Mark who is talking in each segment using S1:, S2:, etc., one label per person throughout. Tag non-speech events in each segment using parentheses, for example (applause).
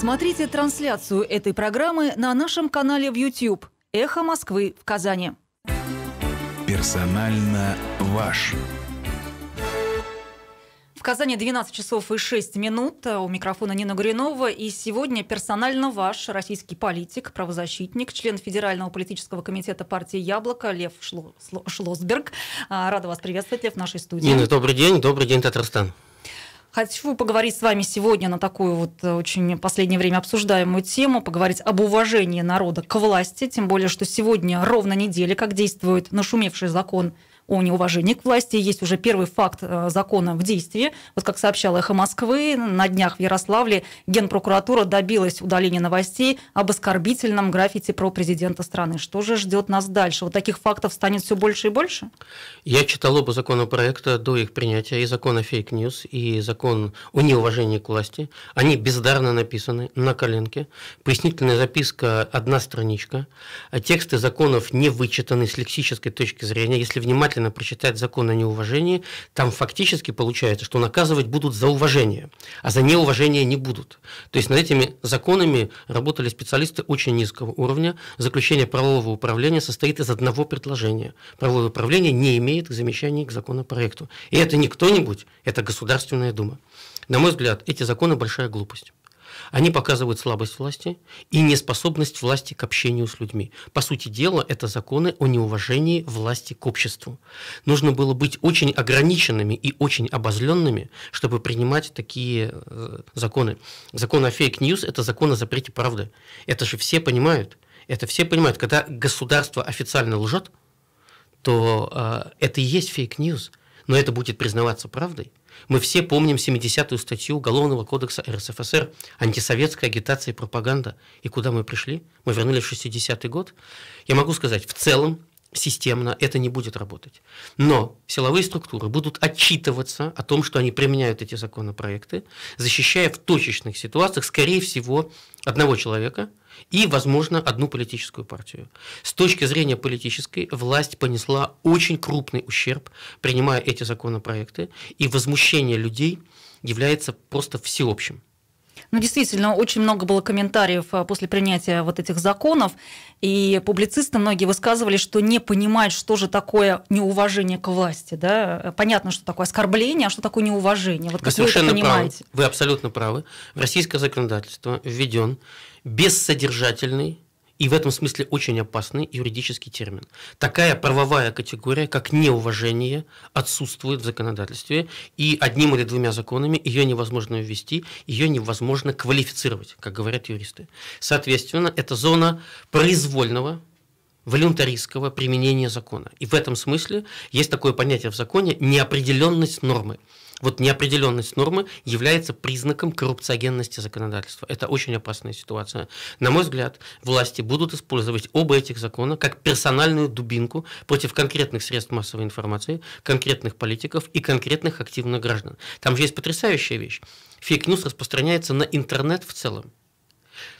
S1: Смотрите трансляцию этой программы на нашем канале в YouTube «Эхо Москвы» в Казани. Персонально ваш. В Казани 12 часов и 6 минут. А у микрофона Нина Гуринова. И сегодня персонально ваш российский политик, правозащитник, член Федерального политического комитета партии «Яблоко» Лев Шло... Шлосберг. А, рада вас приветствовать, Лев, в нашей студии. Нина, добрый
S2: день. Добрый день, Татарстан.
S1: Хочу поговорить с вами сегодня на такую вот э, очень последнее время обсуждаемую тему, поговорить об уважении народа к власти, тем более, что сегодня ровно неделя, как действует нашумевший закон о неуважении к власти. Есть уже первый факт э, закона в действии. Вот как сообщала «Эхо Москвы», на днях в Ярославле Генпрокуратура добилась удаления новостей об оскорбительном граффити про президента страны. Что же ждет нас дальше? Вот таких фактов станет все больше и больше?
S2: Я читал оба законопроекта до их принятия, и закон о фейк-ньюс, и закон о неуважении к власти. Они бездарно написаны на коленке. Пояснительная записка – одна страничка. А тексты законов не вычитаны с лексической точки зрения. Если внимательно внимательно прочитать закон о неуважении, там фактически получается, что наказывать будут за уважение, а за неуважение не будут. То есть над этими законами работали специалисты очень низкого уровня. Заключение правового управления состоит из одного предложения. Правовое управление не имеет замечаний к законопроекту. И это не кто-нибудь, это Государственная Дума. На мой взгляд, эти законы большая глупость. Они показывают слабость власти и неспособность власти к общению с людьми. По сути дела, это законы о неуважении власти к обществу. Нужно было быть очень ограниченными и очень обозленными, чтобы принимать такие э, законы. Закон о фейк-ньюс – это закон о запрете правды. Это же все понимают. Это все понимают. Когда государство официально лжет, то э, это и есть фейк-ньюс. Но это будет признаваться правдой. Мы все помним 70-ю статью Уголовного кодекса РСФСР «Антисоветская агитация и пропаганда». И куда мы пришли? Мы вернулись в 60-й год. Я могу сказать, в целом системно, это не будет работать. Но силовые структуры будут отчитываться о том, что они применяют эти законопроекты, защищая в точечных ситуациях, скорее всего, одного человека и, возможно, одну политическую партию. С точки зрения политической, власть понесла очень крупный ущерб, принимая эти законопроекты, и возмущение людей является просто всеобщим.
S1: Ну, действительно, очень много было комментариев а, после принятия вот этих законов, и публицисты многие высказывали, что не понимают, что же такое неуважение к власти. Да? Понятно, что такое оскорбление, а что такое неуважение. Вот вы как вы это понимаете?
S2: Правы. Вы абсолютно правы. В российское законодательство введен бессодержательный и в этом смысле очень опасный юридический термин. Такая правовая категория, как неуважение, отсутствует в законодательстве, и одним или двумя законами ее невозможно ввести, ее невозможно квалифицировать, как говорят юристы. Соответственно, это зона произвольного волюнтаристского применения закона. И в этом смысле есть такое понятие в законе неопределенность нормы вот неопределенность нормы является признаком коррупциогенности законодательства. Это очень опасная ситуация. На мой взгляд, власти будут использовать оба этих закона как персональную дубинку против конкретных средств массовой информации, конкретных политиков и конкретных активных граждан. Там же есть потрясающая вещь. Фейк-ньюс распространяется на интернет в целом.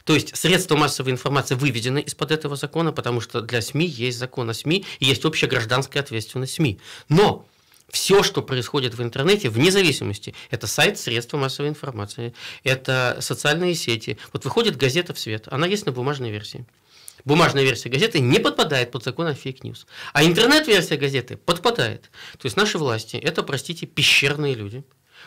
S2: То есть средства массовой информации выведены из-под этого закона, потому что для СМИ есть закон о СМИ и есть общая гражданская ответственность СМИ. Но все, что происходит в интернете, вне зависимости, это сайт, средства массовой информации, это социальные сети. Вот выходит газета «В свет», она есть на бумажной версии. Бумажная версия газеты не подпадает под закон о фейк-ньюс. А интернет-версия газеты подпадает. То есть наши власти – это, простите, пещерные люди.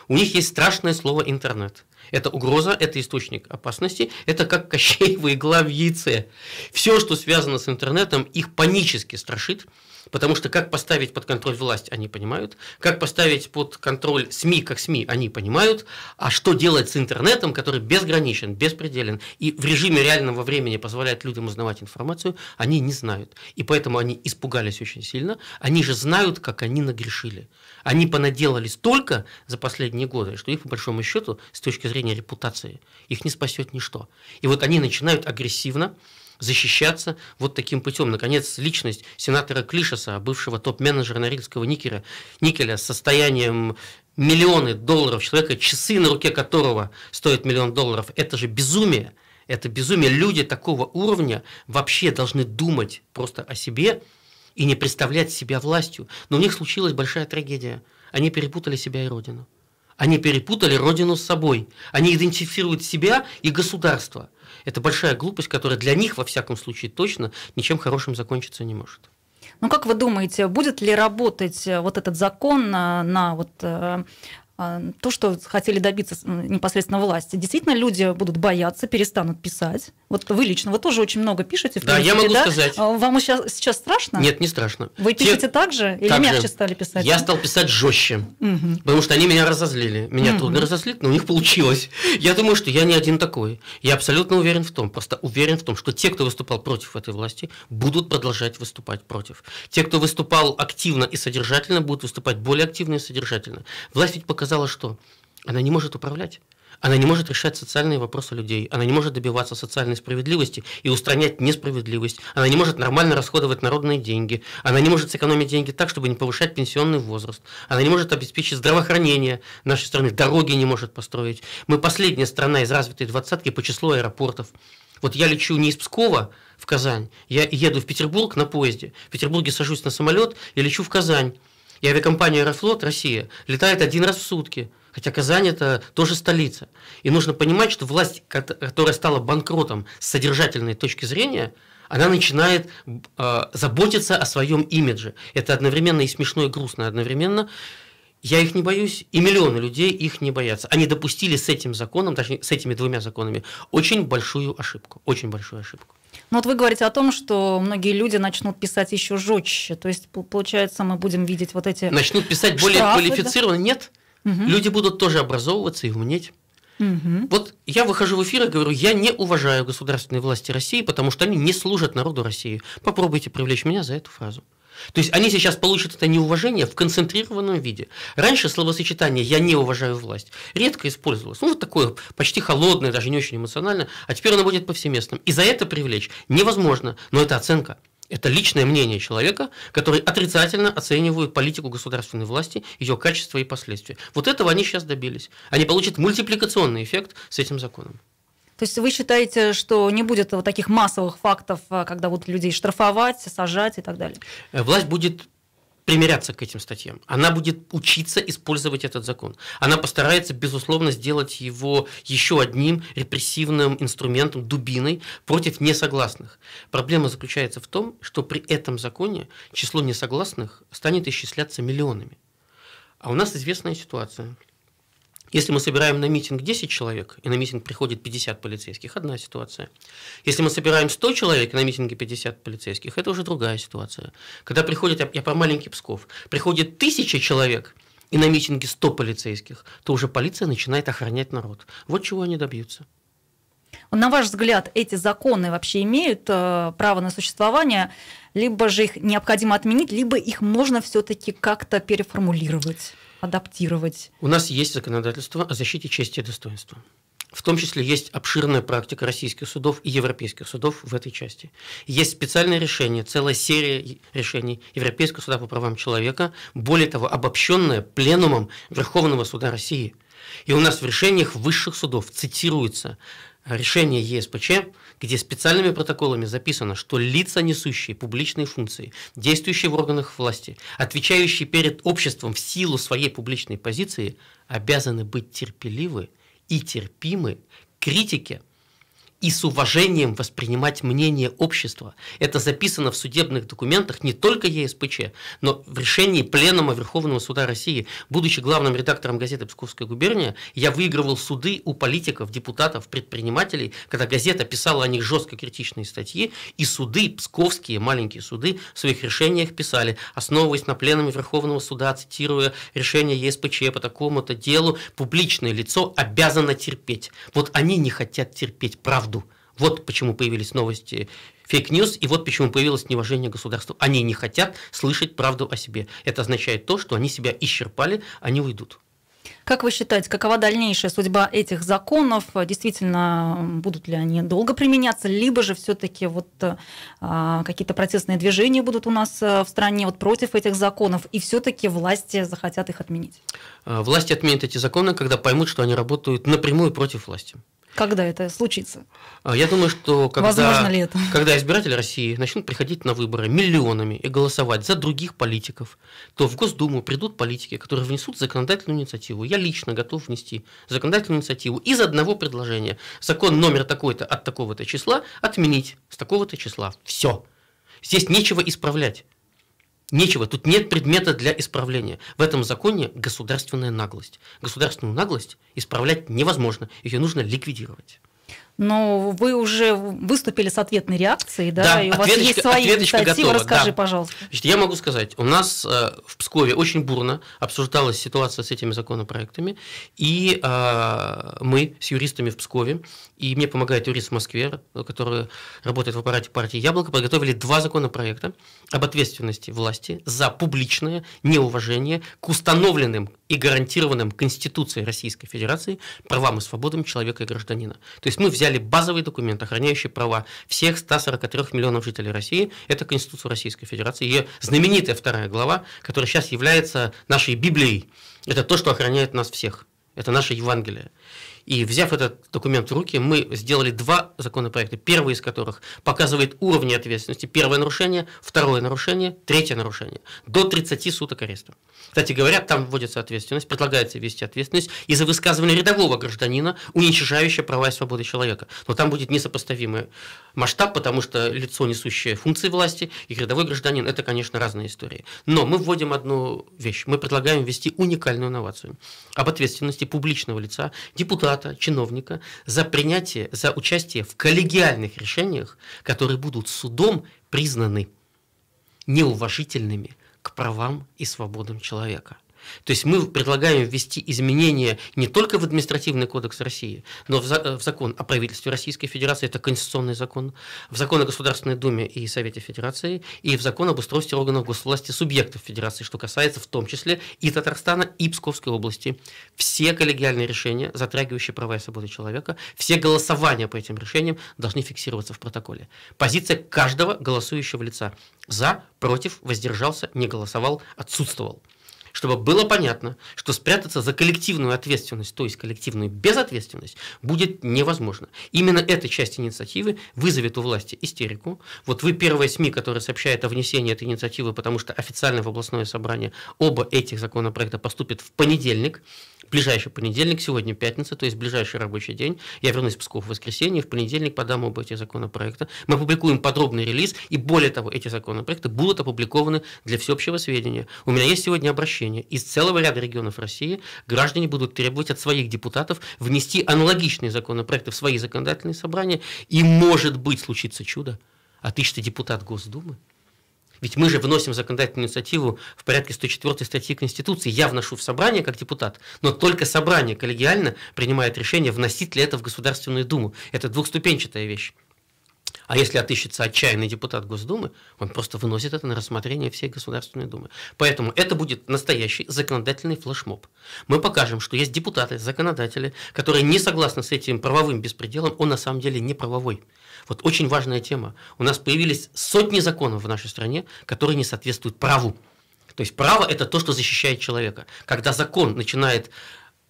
S2: У них есть страшное слово «интернет». Это угроза, это источник опасности, это как кощеевые игла в яйце. Все, что связано с интернетом, их панически страшит – Потому что как поставить под контроль власть, они понимают. Как поставить под контроль СМИ, как СМИ, они понимают. А что делать с интернетом, который безграничен, беспределен и в режиме реального времени позволяет людям узнавать информацию, они не знают. И поэтому они испугались очень сильно. Они же знают, как они нагрешили. Они понаделали столько за последние годы, что их, по большому счету, с точки зрения репутации, их не спасет ничто. И вот они начинают агрессивно защищаться вот таким путем. Наконец, личность сенатора Клишеса, бывшего топ-менеджера Норильского никеля, никеля с состоянием миллионы долларов человека, часы на руке которого стоят миллион долларов, это же безумие. Это безумие. Люди такого уровня вообще должны думать просто о себе и не представлять себя властью. Но у них случилась большая трагедия. Они перепутали себя и родину. Они перепутали родину с собой. Они идентифицируют себя и государство. Это большая глупость, которая для них, во всяком случае, точно ничем хорошим закончиться не может.
S1: Ну, как вы думаете, будет ли работать э, вот этот закон на, э, на вот э, а, то, что хотели добиться непосредственно власти. Действительно, люди будут бояться, перестанут писать. Вот вы лично, вы тоже очень много пишете. В да, я могу да? сказать. А вам сейчас, сейчас страшно? Нет, не
S2: страшно. Вы
S1: Те... пишете так же или так мягче же. стали писать? Я стал
S2: писать жестче, угу. потому что они меня разозлили. Меня угу. трудно разозлить, но у них получилось. Я думаю, что я не один такой. Я абсолютно уверен в том, просто уверен в том, что те, кто выступал против этой власти, будут продолжать выступать против. Те, кто выступал активно и содержательно, будут выступать более активно и содержательно. Власть ведь показала сказала что она не может управлять. Она не может решать социальные вопросы людей, она не может добиваться социальной справедливости и устранять несправедливость, она не может нормально расходовать народные деньги, она не может сэкономить деньги так, чтобы не повышать пенсионный возраст, она не может обеспечить здравоохранение нашей страны, дороги не может построить. Мы последняя страна из развитой двадцатки по числу аэропортов. Вот я лечу не из Пскова в Казань, я еду в Петербург на поезде, в Петербурге сажусь на самолет и лечу в Казань. И авиакомпания «Аэрофлот Россия» летает один раз в сутки. Хотя Казань это тоже столица. И нужно понимать, что власть, которая стала банкротом с содержательной точки зрения, она начинает э, заботиться о своем имидже. Это одновременно и смешно, и грустно одновременно. Я их не боюсь, и миллионы людей их не боятся. Они допустили с этим законом, точнее, с этими двумя законами, очень большую ошибку. Очень большую ошибку.
S1: Ну вот вы говорите о том, что многие люди начнут писать еще жестче. То есть, получается, мы будем видеть вот эти. Начнут писать более квалифицированно. Да? Нет. Угу.
S2: Люди будут тоже образовываться и умнеть. Угу. Вот я выхожу в эфир и говорю, я не уважаю государственные власти России, потому что они не служат народу России. Попробуйте привлечь меня за эту фразу. То есть они сейчас получат это неуважение в концентрированном виде. Раньше словосочетание «я не уважаю власть» редко использовалось. Ну, вот такое почти холодное, даже не очень эмоциональное. А теперь оно будет повсеместным. И за это привлечь невозможно, но это оценка. Это личное мнение человека, который отрицательно оценивает политику государственной власти, ее качество и последствия. Вот этого они сейчас добились. Они получат мультипликационный эффект с этим законом.
S1: То есть вы считаете, что не будет вот таких массовых фактов, э, когда будут людей штрафовать, сажать и так далее?
S2: Э, власть будет примиряться к этим статьям. Она будет учиться использовать этот закон. Она постарается, безусловно, сделать его еще одним репрессивным инструментом, дубиной против несогласных. Проблема заключается в том, что при этом законе число несогласных станет исчисляться миллионами. А у нас известная ситуация – если мы собираем на митинг 10 человек, и на митинг приходит 50 полицейских, одна ситуация. Если мы собираем 100 человек, и на митинге 50 полицейских, это уже другая ситуация. Когда приходит, я про маленький Псков, приходит тысяча человек, и на митинге 100 полицейских, то уже полиция начинает охранять народ. Вот чего они добьются.
S1: Ну, на ваш взгляд, эти законы вообще имеют э, право на существование, либо же их необходимо отменить, либо их можно все-таки как-то переформулировать? адаптировать?
S2: У нас есть законодательство о защите чести и достоинства. В том числе есть обширная практика российских судов и европейских судов в этой части. Есть специальные решения, целая серия решений Европейского суда по правам человека, более того, обобщенная пленумом Верховного суда России. И у нас в решениях высших судов цитируется решение ЕСПЧ где специальными протоколами записано, что лица, несущие публичные функции, действующие в органах власти, отвечающие перед обществом в силу своей публичной позиции, обязаны быть терпеливы и терпимы к критике – и с уважением воспринимать мнение общества. Это записано в судебных документах не только ЕСПЧ, но в решении Пленума Верховного Суда России. Будучи главным редактором газеты «Псковская губерния», я выигрывал суды у политиков, депутатов, предпринимателей, когда газета писала о них жестко критичные статьи, и суды, псковские маленькие суды, в своих решениях писали, основываясь на Пленуме Верховного Суда, цитируя решение ЕСПЧ по такому-то делу, публичное лицо обязано терпеть. Вот они не хотят терпеть правду вот почему появились новости фейк-ньюс, и вот почему появилось неуважение государству. Они не хотят слышать правду о себе. Это означает то, что они себя исчерпали, они уйдут.
S1: Как вы считаете, какова дальнейшая судьба этих законов? Действительно, будут ли они долго применяться, либо же все-таки вот а, какие-то протестные движения будут у нас э, в стране вот против этих законов, и все-таки власти захотят их отменить?
S2: Э, власти отменят эти законы, когда поймут, что они работают напрямую против власти.
S1: Когда это случится?
S2: А, я думаю, что когда, Возможно ли это? когда избиратели России начнут приходить на выборы миллионами и голосовать за других политиков, то в Госдуму придут политики, которые внесут законодательную инициативу. Я лично готов внести законодательную инициативу из одного предложения. Закон номер такой-то от такого-то числа отменить с такого-то числа. Все. Здесь нечего исправлять. Нечего, тут нет предмета для исправления. В этом законе государственная наглость. Государственную наглость исправлять невозможно, ее нужно ликвидировать
S1: но вы уже выступили с ответной реакцией, да, да и у вас есть свои инициативы. Расскажи, да. пожалуйста. Значит,
S2: я могу сказать, у нас э, в Пскове очень бурно обсуждалась ситуация с этими законопроектами, и э, мы с юристами в Пскове, и мне помогает юрист в Москве, который работает в аппарате партии «Яблоко», подготовили два законопроекта об ответственности власти за публичное неуважение к установленным и гарантированным Конституцией Российской Федерации правам и свободам человека и гражданина. То есть мы взяли базовый документ, охраняющий права всех 143 миллионов жителей России. Это Конституция Российской Федерации, ее знаменитая вторая глава, которая сейчас является нашей Библией. Это то, что охраняет нас всех. Это наше Евангелие. И взяв этот документ в руки, мы сделали два законопроекта, первый из которых показывает уровни ответственности. Первое нарушение, второе нарушение, третье нарушение. До 30 суток ареста. Кстати говоря, там вводится ответственность, предлагается ввести ответственность и за высказывание рядового гражданина, уничижающее права и свободы человека. Но там будет несопоставимый масштаб, потому что лицо, несущее функции власти, и рядовой гражданин – это, конечно, разные истории. Но мы вводим одну вещь. Мы предлагаем ввести уникальную инновацию об ответственности публичного лица, депутата, депутата, чиновника за принятие, за участие в коллегиальных решениях, которые будут судом признаны неуважительными к правам и свободам человека. То есть мы предлагаем ввести изменения не только в административный кодекс России, но в, за, э, в закон о правительстве Российской Федерации, это конституционный закон, в закон о Государственной Думе и Совете Федерации, и в закон об устройстве органов госвласти субъектов Федерации, что касается в том числе и Татарстана, и Псковской области. Все коллегиальные решения, затрагивающие права и свободы человека, все голосования по этим решениям должны фиксироваться в протоколе. Позиция каждого голосующего лица за, против, воздержался, не голосовал, отсутствовал чтобы было понятно, что спрятаться за коллективную ответственность, то есть коллективную безответственность, будет невозможно. Именно эта часть инициативы вызовет у власти истерику. Вот вы первая СМИ, которая сообщает о внесении этой инициативы, потому что официально в областное собрание оба этих законопроекта поступят в понедельник, ближайший понедельник, сегодня пятница, то есть ближайший рабочий день. Я вернусь в Псков в воскресенье, в понедельник подам оба эти законопроекта. Мы опубликуем подробный релиз, и более того, эти законопроекты будут опубликованы для всеобщего сведения. У меня есть сегодня обращение обращение. Из целого ряда регионов России граждане будут требовать от своих депутатов внести аналогичные законопроекты в свои законодательные собрания, и, может быть, случится чудо. А ты что, депутат Госдумы? Ведь мы же вносим законодательную инициативу в порядке 104 статьи Конституции. Я вношу в собрание как депутат, но только собрание коллегиально принимает решение, вносить ли это в Государственную Думу. Это двухступенчатая вещь. А если отыщется отчаянный депутат Госдумы, он просто выносит это на рассмотрение всей Государственной Думы. Поэтому это будет настоящий законодательный флешмоб. Мы покажем, что есть депутаты, законодатели, которые не согласны с этим правовым беспределом, он на самом деле не правовой. Вот очень важная тема. У нас появились сотни законов в нашей стране, которые не соответствуют праву. То есть право – это то, что защищает человека. Когда закон начинает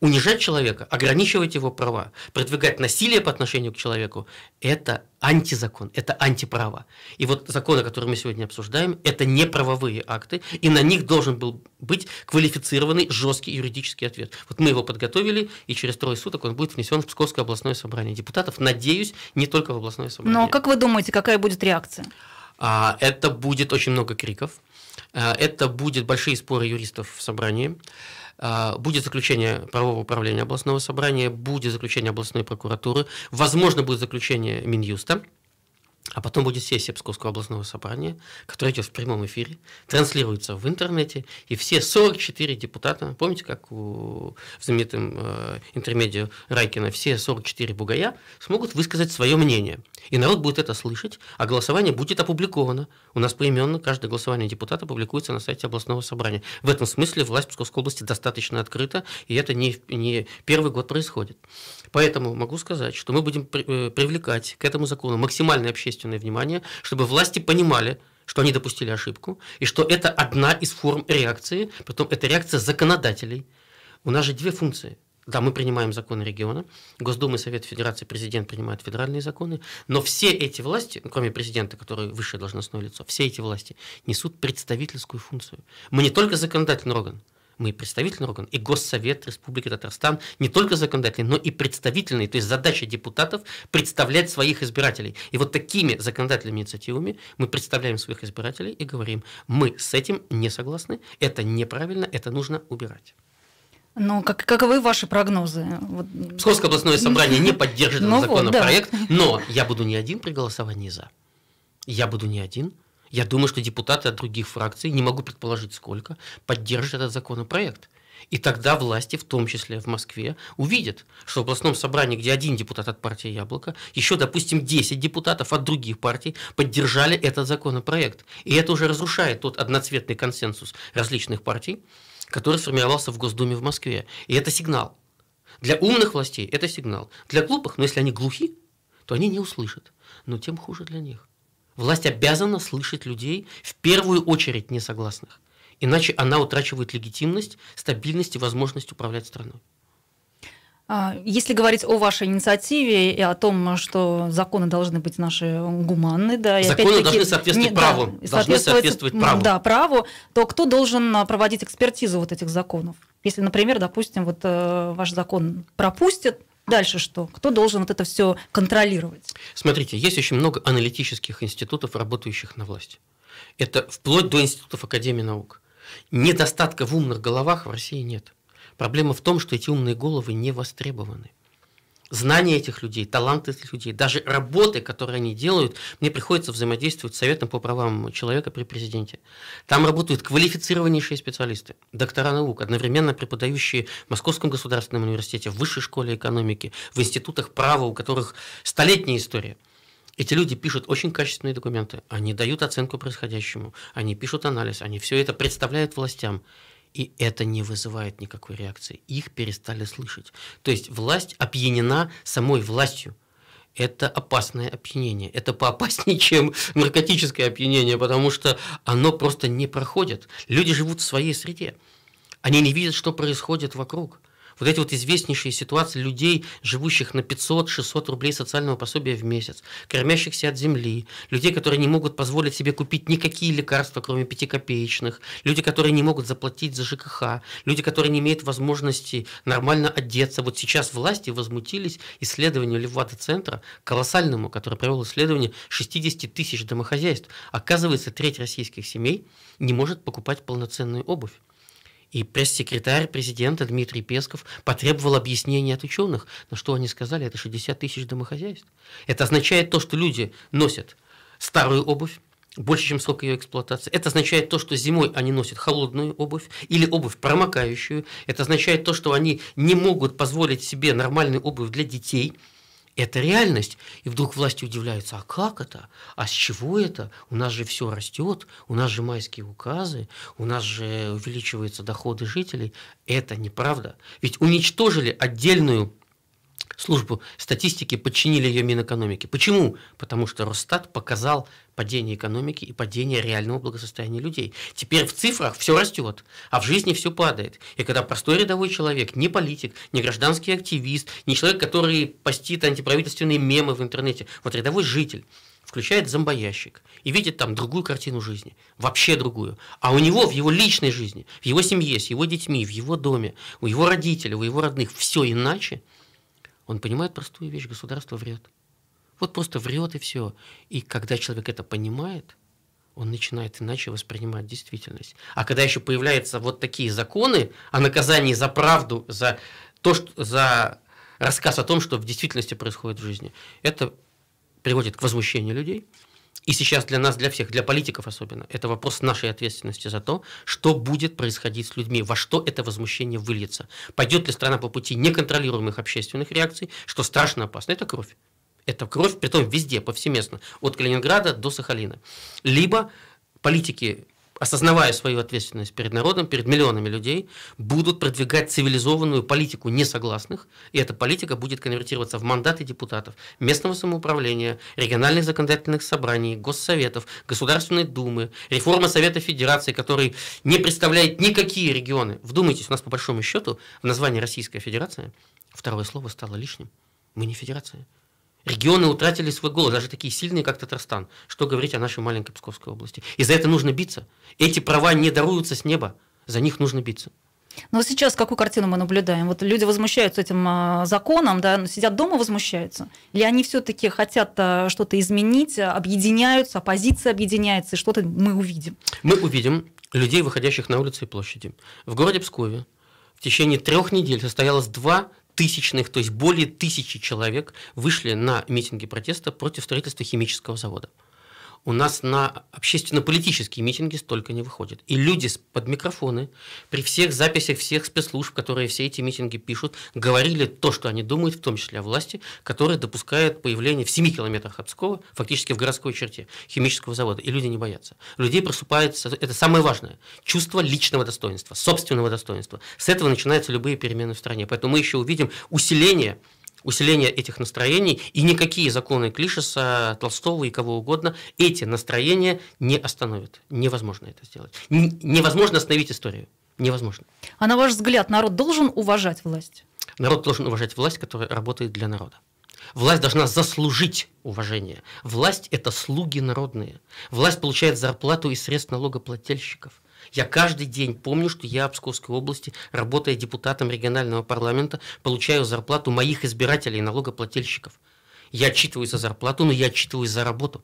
S2: унижать человека, ограничивать его права, продвигать насилие по отношению к человеку – это антизакон, это антиправо. И вот законы, которые мы сегодня обсуждаем, это не правовые акты, и на них должен был быть квалифицированный жесткий юридический ответ. Вот мы его подготовили, и через трое суток он будет внесен в Псковское областное собрание депутатов, надеюсь, не только в областное собрание.
S1: Но как вы думаете, какая будет реакция?
S2: А, это будет очень много криков, а, это будет большие споры юристов в собрании, а, будет заключение правового управления областного собрания, будет заключение областной прокуратуры, возможно, будет заключение Минюста. А потом будет сессия Псковского областного собрания, которая идет в прямом эфире, транслируется в интернете, и все 44 депутата, помните, как у, в знаменитом э, интермедио Райкина, все 44 бугая смогут высказать свое мнение. И народ будет это слышать, а голосование будет опубликовано. У нас поименно каждое голосование депутата публикуется на сайте областного собрания. В этом смысле власть Псковской области достаточно открыта, и это не, не первый год происходит. Поэтому могу сказать, что мы будем при, э, привлекать к этому закону максимальное общественное общественное внимание, чтобы власти понимали, что они допустили ошибку, и что это одна из форм реакции, потом это реакция законодателей. У нас же две функции. Да, мы принимаем законы региона, Госдума и Совет Федерации, президент принимают федеральные законы, но все эти власти, кроме президента, который высшее должностное лицо, все эти власти несут представительскую функцию. Мы не только законодательный орган, мы и представительный орган, и Госсовет Республики Татарстан, не только законодательный, но и представительный, то есть задача депутатов представлять своих избирателей. И вот такими законодательными инициативами мы представляем своих избирателей и говорим, мы с этим не согласны, это неправильно, это нужно убирать.
S1: Ну, как, каковы ваши прогнозы? Вот... Псковское областное собрание не поддержит этот ну законопроект, но
S2: я буду не один при голосовании «за». Я буду не один – я думаю, что депутаты от других фракций, не могу предположить сколько, поддержат этот законопроект. И тогда власти, в том числе в Москве, увидят, что в областном собрании, где один депутат от партии «Яблоко», еще, допустим, 10 депутатов от других партий поддержали этот законопроект. И это уже разрушает тот одноцветный консенсус различных партий, который сформировался в Госдуме в Москве. И это сигнал. Для умных властей это сигнал. Для глупых, но если они глухи, то они не услышат. Но тем хуже для них. Власть обязана слышать людей, в первую очередь несогласных. Иначе она утрачивает легитимность, стабильность и возможность управлять страной.
S1: А, если говорить о вашей инициативе и о том, что законы должны быть наши гуманны, да, и законы должны соответствовать не, праву, да, должны соответствовать праву, да, праву, то кто должен а, проводить экспертизу вот этих законов? Если, например, допустим, вот э, ваш закон пропустит, Дальше что? Кто должен вот это все контролировать?
S2: Смотрите, есть очень много аналитических институтов, работающих на власть. Это вплоть до институтов Академии наук. Недостатка в умных головах в России нет. Проблема в том, что эти умные головы не востребованы знания этих людей, таланты этих людей, даже работы, которые они делают. Мне приходится взаимодействовать с Советом по правам человека при президенте. Там работают квалифицированнейшие специалисты, доктора наук, одновременно преподающие в Московском государственном университете, в Высшей школе экономики, в институтах права, у которых столетняя история. Эти люди пишут очень качественные документы, они дают оценку происходящему, они пишут анализ, они все это представляют властям и это не вызывает никакой реакции. Их перестали слышать. То есть власть опьянена самой властью. Это опасное опьянение. Это поопаснее, (laughs) чем наркотическое опьянение, потому что оно просто не проходит. Люди живут в своей среде. Они не видят, что происходит вокруг. Вот эти вот известнейшие ситуации людей, живущих на 500-600 рублей социального пособия в месяц, кормящихся от земли, людей, которые не могут позволить себе купить никакие лекарства, кроме пятикопеечных, люди, которые не могут заплатить за ЖКХ, люди, которые не имеют возможности нормально одеться. Вот сейчас власти возмутились исследованию Левада-центра, колоссальному, который провел исследование 60 тысяч домохозяйств. Оказывается, треть российских семей не может покупать полноценную обувь. И пресс-секретарь президента Дмитрий Песков потребовал объяснений от ученых. На что они сказали? Это 60 тысяч домохозяйств. Это означает то, что люди носят старую обувь, больше, чем срок ее эксплуатации. Это означает то, что зимой они носят холодную обувь или обувь промокающую. Это означает то, что они не могут позволить себе нормальную обувь для детей – это реальность. И вдруг власти удивляются, а как это? А с чего это? У нас же все растет, у нас же майские указы, у нас же увеличиваются доходы жителей. Это неправда. Ведь уничтожили отдельную службу статистики подчинили ее Минэкономике. Почему? Потому что Росстат показал падение экономики и падение реального благосостояния людей. Теперь в цифрах все растет, а в жизни все падает. И когда простой рядовой человек, не политик, не гражданский активист, не человек, который постит антиправительственные мемы в интернете, вот рядовой житель, включает зомбоящик и видит там другую картину жизни, вообще другую. А у него в его личной жизни, в его семье, с его детьми, в его доме, у его родителей, у его родных все иначе – он понимает простую вещь, государство врет. Вот просто врет и все. И когда человек это понимает, он начинает иначе воспринимать действительность. А когда еще появляются вот такие законы о наказании за правду, за то, что, за рассказ о том, что в действительности происходит в жизни, это приводит к возмущению людей, и сейчас для нас, для всех, для политиков особенно, это вопрос нашей ответственности за то, что будет происходить с людьми, во что это возмущение выльется. Пойдет ли страна по пути неконтролируемых общественных реакций, что страшно опасно, это кровь. Это кровь, притом везде, повсеместно, от Калининграда до Сахалина. Либо политики осознавая свою ответственность перед народом, перед миллионами людей, будут продвигать цивилизованную политику несогласных, и эта политика будет конвертироваться в мандаты депутатов, местного самоуправления, региональных законодательных собраний, госсоветов, Государственной Думы, реформа Совета Федерации, который не представляет никакие регионы. Вдумайтесь, у нас по большому счету в названии Российская Федерация второе слово стало лишним. Мы не федерация. Регионы утратили свой голос, даже такие сильные, как Татарстан. Что говорить о нашей маленькой Псковской области? И за это нужно биться. Эти права не даруются с неба, за них нужно биться.
S1: Но ну, сейчас какую картину мы наблюдаем? Вот люди возмущаются этим а, законом, да, сидят дома, возмущаются. Или они все-таки хотят а, что-то изменить, объединяются, оппозиция объединяется, и что-то мы увидим?
S2: Мы увидим людей, выходящих на улицы и площади. В городе Пскове в течение трех недель состоялось два тысячных, то есть более тысячи человек вышли на митинги протеста против строительства химического завода у нас на общественно-политические митинги столько не выходит. И люди под микрофоны, при всех записях всех спецслужб, которые все эти митинги пишут, говорили то, что они думают, в том числе о власти, которая допускает появление в 7 километрах от Пскова, фактически в городской черте, химического завода. И люди не боятся. людей просыпается, это самое важное, чувство личного достоинства, собственного достоинства. С этого начинаются любые перемены в стране. Поэтому мы еще увидим усиление усиление этих настроений, и никакие законы Клишеса, Толстого и кого угодно эти настроения не остановят. Невозможно это сделать. Н- невозможно остановить историю. Невозможно.
S1: А на ваш взгляд, народ должен уважать власть?
S2: Народ должен уважать власть, которая работает для народа. Власть должна заслужить уважение. Власть – это слуги народные. Власть получает зарплату из средств налогоплательщиков. Я каждый день помню, что я в Псковской области, работая депутатом регионального парламента, получаю зарплату моих избирателей, налогоплательщиков. Я отчитываюсь за зарплату, но я отчитываюсь за работу.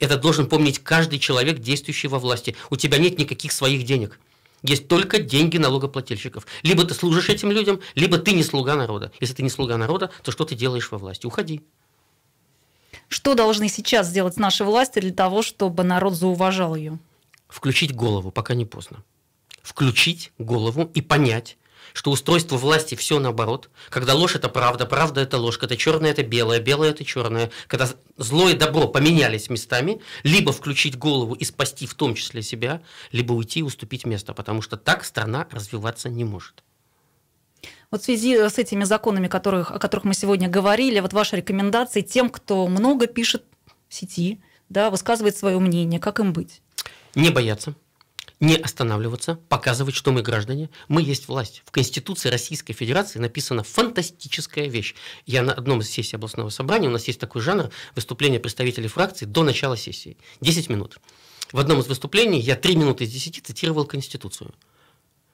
S2: Это должен помнить каждый человек, действующий во власти. У тебя нет никаких своих денег. Есть только деньги налогоплательщиков. Либо ты служишь этим людям, либо ты не слуга народа. Если ты не слуга народа, то что ты делаешь во власти? Уходи.
S1: Что должны сейчас сделать наши власти для того, чтобы народ зауважал
S2: ее? включить голову, пока не поздно. Включить голову и понять, что устройство власти все наоборот. Когда ложь – это правда, правда – это ложь, когда черное – это белое, белое – это черное. Когда зло и добро поменялись местами, либо включить голову и спасти в том числе себя, либо уйти и уступить место, потому что так страна развиваться не может.
S1: Вот в связи с этими законами, которых, о которых мы сегодня говорили, вот ваши рекомендации тем, кто много пишет в сети, да, высказывает свое мнение, как им быть?
S2: не бояться, не останавливаться, показывать, что мы граждане, мы есть власть. В Конституции Российской Федерации написана фантастическая вещь. Я на одном из сессий областного собрания, у нас есть такой жанр, выступление представителей фракции до начала сессии. 10 минут. В одном из выступлений я 3 минуты из 10 цитировал Конституцию.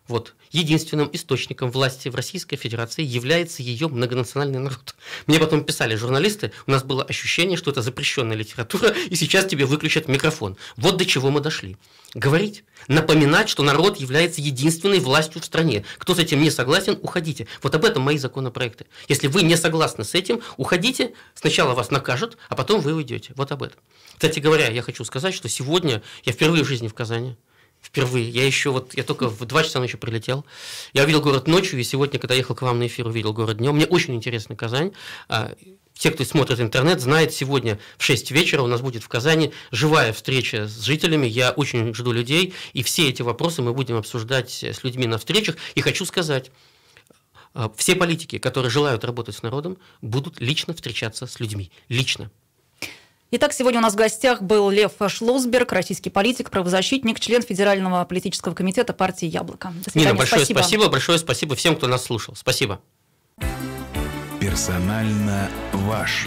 S2: Вот. Единственным источником власти в Российской Федерации является ее многонациональный народ. Мне потом писали журналисты, у нас было ощущение, что это запрещенная литература, и сейчас тебе выключат микрофон. Вот до чего мы дошли. Говорить, напоминать, что народ является единственной властью в стране. Кто с этим не согласен, уходите. Вот об этом мои законопроекты. Если вы не согласны с этим, уходите, сначала вас накажут, а потом вы уйдете. Вот об этом. Кстати говоря, я хочу сказать, что сегодня я впервые в жизни в Казани впервые. Я еще вот, я только в 2 часа ночи прилетел. Я увидел город ночью, и сегодня, когда ехал к вам на эфир, увидел город днем. Мне очень интересна Казань. А, те, кто смотрит интернет, знают, сегодня в 6 вечера у нас будет в Казани живая встреча с жителями. Я очень жду людей, и все эти вопросы мы будем обсуждать с людьми на встречах. И хочу сказать, а, все политики, которые желают работать с народом, будут лично встречаться с людьми. Лично.
S1: Итак, сегодня у нас в гостях был Лев Шлосберг, российский политик, правозащитник, член Федерального политического комитета партии «Яблоко». До свидания. Нина, большое спасибо. спасибо,
S2: большое спасибо всем, кто нас слушал. Спасибо. Персонально ваш.